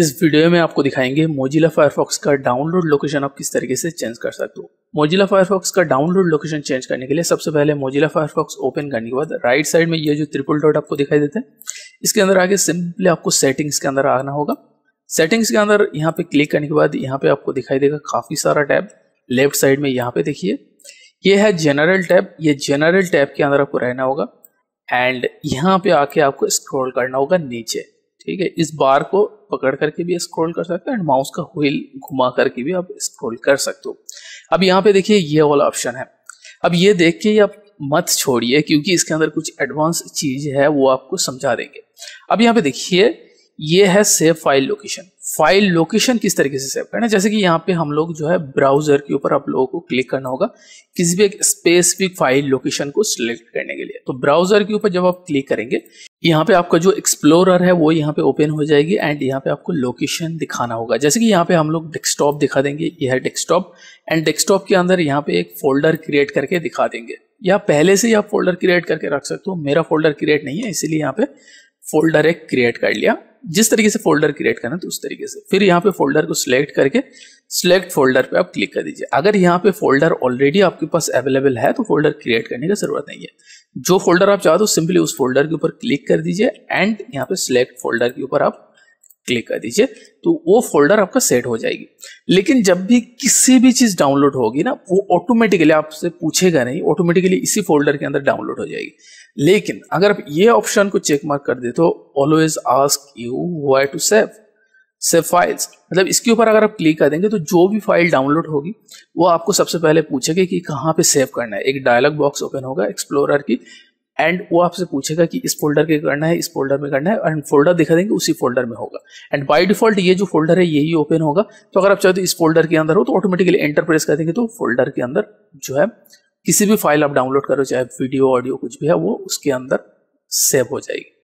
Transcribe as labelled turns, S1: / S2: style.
S1: इस वीडियो में आपको दिखाएंगे मोजिला फायरफॉक्स का डाउनलोड लोकेशन आप किस तरीके से चेंज कर सकते हो मोजिला फायरफॉक्स का डाउनलोड लोकेशन चेंज करने के लिए सबसे पहले मोजिला फायरफॉक्स ओपन करने के बाद राइट साइड में ये जो ट्रिपल डॉट आपको दिखाई देते हैं इसके अंदर आगे सिंपली आपको सेटिंग्स के अंदर आना होगा सेटिंग्स के अंदर यहाँ पे क्लिक करने के बाद यहाँ पे आपको दिखाई देगा काफी सारा टैब लेफ्ट साइड में यहाँ पे देखिए ये है जनरल टैब ये जनरल टैब के अंदर आपको रहना होगा एंड यहाँ पे आके आपको स्क्रॉल करना होगा नीचे ठीक है इस बार को पकड़ करके भी स्क्रॉल कर सकते हो एंड माउस का व्हील घुमा करके भी आप स्क्रॉल कर सकते हो अब यहाँ पे देखिए ये वाला ऑप्शन है अब ये देख के आप मत छोड़िए क्योंकि इसके अंदर कुछ एडवांस चीज है वो आपको समझा देंगे अब यहाँ पे देखिए ये है save file location file location किस तरीके से सेव करना है जैसे कि यहाँ पे हम लोग जो है ब्राउजर के ऊपर आप लोगों को क्लिक करना होगा किसी भी एक स्पेसिफिक फाइल लोकेशन को सिलेक्ट करने के लिए तो ब्राउजर के ऊपर जब आप क्लिक करेंगे यहाँ पे आपका जो एक्सप्लोरर है वो यहाँ पे ओपन हो जाएगी एंड यहाँ पे आपको लोकेशन दिखाना होगा जैसे कि यहाँ पे हम लोग डेस्कटॉप दिखा देंगे यह है डेस्कटॉप एंड डेस्कटॉप के अंदर यहाँ पे एक फोल्डर क्रिएट करके दिखा देंगे या पहले से ही आप फोल्डर क्रिएट करके रख सकते हो मेरा फोल्डर क्रिएट नहीं है इसीलिए यहाँ पे फोल्डर एक क्रिएट कर लिया जिस तरीके से फोल्डर क्रिएट करना तो उस तरीके से फिर यहाँ पे फोल्डर को सिलेक्ट करके सिलेक्ट फोल्डर पे आप क्लिक कर दीजिए अगर यहाँ पे फोल्डर ऑलरेडी आपके पास अवेलेबल है तो फोल्डर क्रिएट करने की जरूरत नहीं है जो फोल्डर आप चाहते हो सिंपली उस फोल्डर के ऊपर क्लिक कर दीजिए एंड यहाँ पे सिलेक्ट फोल्डर के ऊपर आप क्लिक कर दीजिए तो वो फोल्डर आपका सेट हो जाएगी लेकिन जब भी किसी भी चीज़ डाउनलोड होगी ना वो ऑटोमेटिकली आपसे पूछेगा नहीं ऑटोमेटिकली इसी फोल्डर के अंदर डाउनलोड हो जाएगी लेकिन अगर आप ये ऑप्शन को चेक मार्क कर दे तो always ask you why to save save files मतलब इसके ऊपर अगर आप क्लिक कर देंगे तो जो भी फाइल डाउनलोड होगी वो आपको सबसे पहले पूछेगा कि कहाँ पे सेव करना है एक डायलॉग बॉक्स ओपन होगा एक्सप्लोरर की एंड वो आपसे पूछेगा कि इस फोल्डर के करना है इस फोल्डर में करना है एंड फोल्डर दिखा देंगे उसी फोल्डर में होगा एंड बाय डिफॉल्ट ये जो फोल्डर है यही ओपन होगा तो अगर आप चाहते हो तो इस फोल्डर के अंदर हो तो ऑटोमेटिकली एंटर प्रेस कर देंगे तो फोल्डर के अंदर जो है किसी भी फाइल आप डाउनलोड करो चाहे वीडियो ऑडियो कुछ भी है वो उसके अंदर सेव हो जाएगी